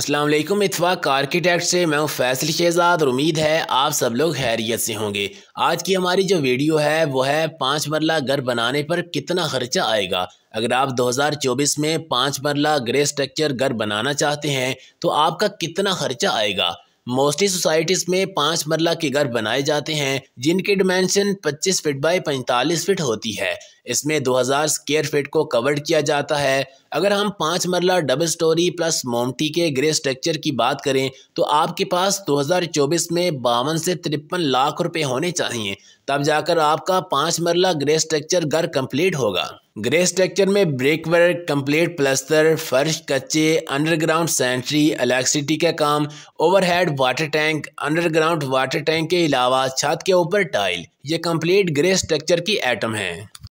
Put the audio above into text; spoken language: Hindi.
असलम इतफाक आर्किटेक्ट से मैं हूँ फैसल शहजाद और उम्मीद है आप सब लोग हैरियत से होंगे आज की हमारी जो वीडियो है वो है पाँच मरला घर बनाने पर कितना खर्चा आएगा अगर आप 2024 में पाँच मरला ग्रे स्ट्रक्चर घर बनाना चाहते हैं तो आपका कितना खर्चा आएगा मोस्टली सोसाइटीज में पांच मरला के घर बनाए जाते हैं जिनकी डिमेंशन 25 फीट बाय 45 फीट होती है इसमें 2000 स्क्वेयर फीट को कवर किया जाता है अगर हम पांच मरला डबल स्टोरी प्लस मोमटी के ग्रे स्ट्रक्चर की बात करें तो आपके पास 2024 में बावन से तिरपन लाख रुपए होने चाहिए तब जाकर आपका पांच मरला ग्रे स्ट्रक्चर घर कंप्लीट होगा ग्रे स्ट्रक्चर में ब्रेक वर्क कंप्लीट प्लस्तर फर्श कच्चे अंडरग्राउंड सेंट्री इलेक्ट्रिसिटी का काम overhead water tank underground water tank के अलावा छत के ऊपर टाइल ये कंप्लीट ग्रे स्ट्रक्चर की आइटम है